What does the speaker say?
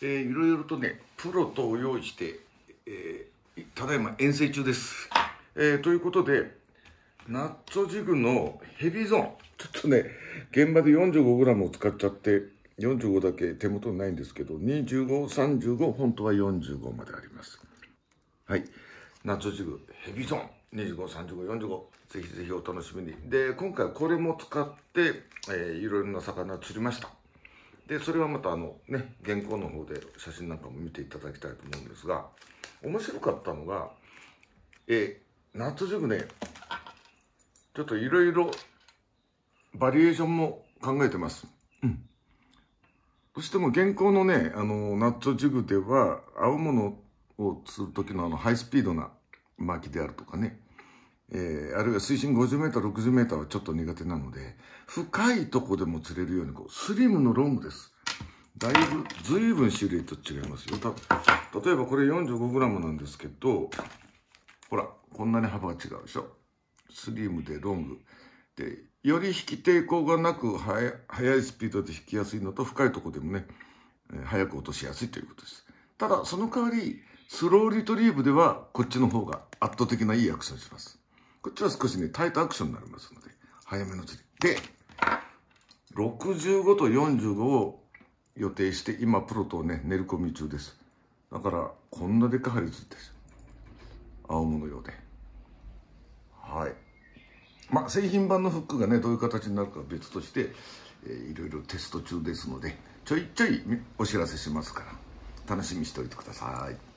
えー、いろいろとねプロとを用意して、えー、ただいま遠征中です、えー、ということでナッツジグのヘビーゾーンちょっとね現場で 45g を使っちゃって45だけ手元にないんですけど2535本当は45までありますはいナッツォジグヘビーゾーン253545ぜひぜひお楽しみにで今回これも使って、えー、いろいろな魚釣りましたでそれはまたあのね原稿の方で写真なんかも見ていただきたいと思うんですが面白かったのがえ夏グねちょっといろいろバリエーションも考えてます。うん。どうしても現行のね、あの、ナッツジグでは、合うものをするときのあの、ハイスピードな巻きであるとかね、えー、あるいは水深50メーター、60メーターはちょっと苦手なので、深いとこでも釣れるように、こう、スリムのロングです。だいぶ、ずいぶん種類と違いますよ。た、例えばこれ 45g なんですけど、ほら、こんなに幅が違うでしょ。スリムでロング。で、より引き抵抗がなく、速いスピードで引きやすいのと、深いとこでもね、え早く落としやすいということです。ただ、その代わり、スローリトリーブでは、こっちの方が圧倒的ないいアクションします。こっちは少しね、タイトアクションになりますので、早めのうちで。で、65と45を予定して、今プロとね、練り込み中です。だから、こんなでかい針ついてる。青物用で。はい。まあ、製品版のフックがね、どういう形になるかは別として、えー、いろいろテスト中ですので、ちょいちょいお知らせしますから、楽しみにしておいてください。